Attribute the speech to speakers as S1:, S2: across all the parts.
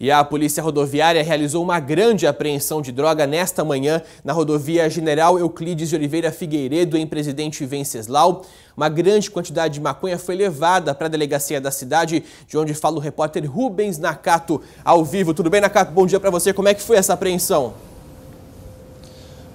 S1: E a Polícia Rodoviária realizou uma grande apreensão de droga nesta manhã na rodovia General Euclides de Oliveira Figueiredo, em Presidente Venceslau. Uma grande quantidade de maconha foi levada para a delegacia da cidade, de onde fala o repórter Rubens Nakato,
S2: ao vivo. Tudo bem, Nakato? Bom dia para você. Como é que foi essa apreensão?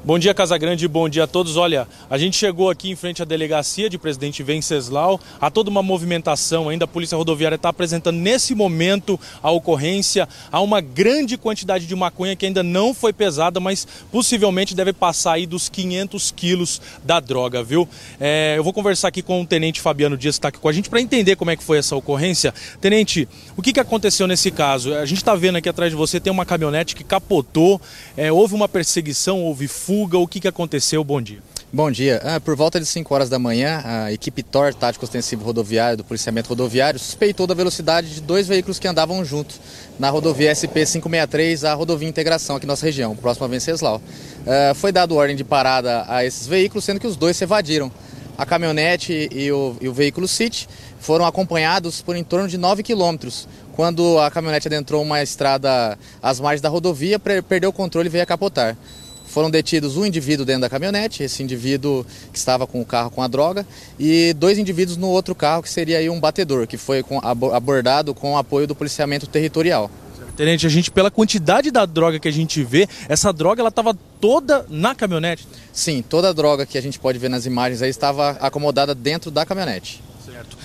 S2: Bom dia, Casagrande, bom dia a todos. Olha, a gente chegou aqui em frente à delegacia de presidente Venceslau. Há toda uma movimentação ainda. A Polícia Rodoviária está apresentando nesse momento a ocorrência. Há uma grande quantidade de maconha que ainda não foi pesada, mas possivelmente deve passar aí dos 500 quilos da droga, viu? É, eu vou conversar aqui com o tenente Fabiano Dias, que está aqui com a gente, para entender como é que foi essa ocorrência. Tenente, o que, que aconteceu nesse caso? A gente está vendo aqui atrás de você tem uma caminhonete que capotou, é, houve uma perseguição, houve fuga fuga, o que,
S3: que aconteceu? Bom dia. Bom dia. Ah, por volta de 5 horas da manhã, a equipe TOR, Tático Ostensivo Rodoviário, do Policiamento Rodoviário, suspeitou da velocidade de dois veículos que andavam juntos na rodovia SP-563, a rodovia Integração aqui na nossa região, próxima a Venceslau. Ah, foi dado ordem de parada a esses veículos, sendo que os dois se evadiram. A caminhonete e o, e o veículo City foram acompanhados por em torno de 9 quilômetros, quando a caminhonete adentrou uma estrada às margens da rodovia, perdeu o controle e veio a capotar. Foram detidos um indivíduo dentro da caminhonete, esse indivíduo que estava com o carro com a droga, e dois indivíduos no outro carro, que seria aí um batedor, que foi abordado com o apoio do policiamento territorial.
S2: Tenente, a gente, pela quantidade da droga que a gente vê, essa droga ela estava toda na caminhonete?
S3: Sim, toda a droga que a gente pode ver nas imagens aí estava acomodada dentro da caminhonete. Certo.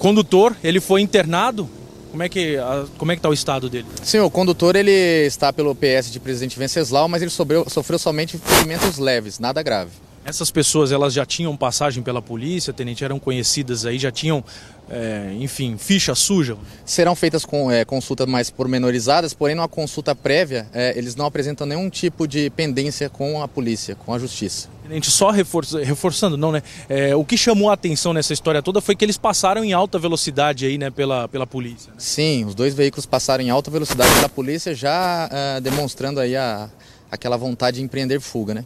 S2: Condutor, ele foi internado? Como é que a, como é que está o estado dele?
S3: Sim, o condutor ele está pelo PS de Presidente Venceslau, mas ele sobreu, sofreu somente ferimentos leves, nada grave.
S2: Essas pessoas elas já tinham passagem pela polícia, tenente, eram conhecidas aí,
S3: já tinham, é, enfim, ficha suja? Serão feitas com, é, consultas mais pormenorizadas, porém, numa consulta prévia, é, eles não apresentam nenhum tipo de pendência com a polícia, com a justiça.
S2: Tenente, só reforçando, não, né? É, o que chamou a atenção nessa história toda foi que eles passaram em alta velocidade aí, né, pela, pela polícia.
S3: Né? Sim, os dois veículos passaram em alta velocidade pela polícia, já é, demonstrando aí a, aquela vontade de empreender fuga, né?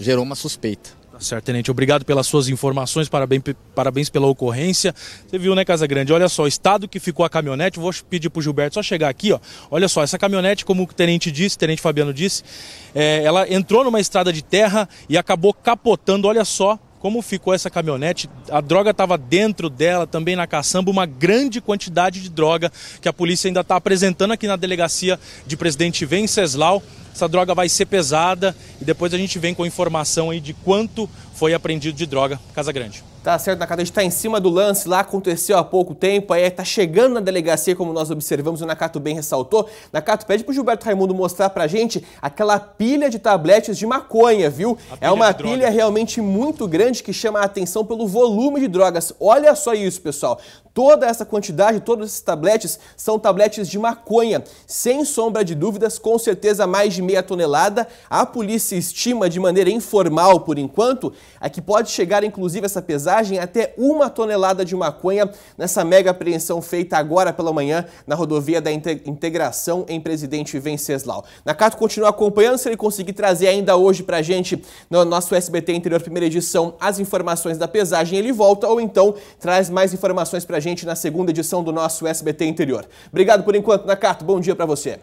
S3: gerou uma suspeita.
S2: Tá certo, Tenente. Obrigado pelas suas informações, parabéns, parabéns pela ocorrência. Você viu, né, Casa Grande? Olha só, o estado que ficou a caminhonete, vou pedir para o Gilberto só chegar aqui, ó. Olha só, essa caminhonete, como o Tenente disse, o Tenente Fabiano disse, é, ela entrou numa estrada de terra e acabou capotando, olha só, como ficou essa caminhonete. A droga estava dentro dela, também na caçamba, uma grande quantidade de droga que a polícia ainda está apresentando aqui na delegacia de Presidente Venceslau. Essa droga vai ser pesada e depois a gente vem com informação aí de quanto foi apreendido de droga Casa Grande.
S1: Tá certo, Nakata, a gente tá em cima do lance lá, aconteceu há pouco tempo, aí tá chegando na delegacia, como nós observamos, o Nakato bem ressaltou. Nakato, pede pro Gilberto Raimundo mostrar pra gente aquela pilha de tabletes de maconha, viu? É uma pilha realmente muito grande que chama a atenção pelo volume de drogas. Olha só isso, pessoal. Toda essa quantidade, todos esses tabletes são tabletes de maconha. Sem sombra de dúvidas, com certeza mais de meia tonelada. A polícia estima de maneira informal, por enquanto, é que pode chegar, inclusive, essa pesagem até uma tonelada de maconha nessa mega apreensão feita agora pela manhã na rodovia da Integração em Presidente Venceslau. Nakato continua acompanhando se ele conseguir trazer ainda hoje pra gente no nosso SBT Interior Primeira Edição as informações da pesagem, ele volta ou então traz mais informações pra gente gente na segunda edição do nosso SBT Interior. Obrigado por enquanto, Nakato. Bom dia para você.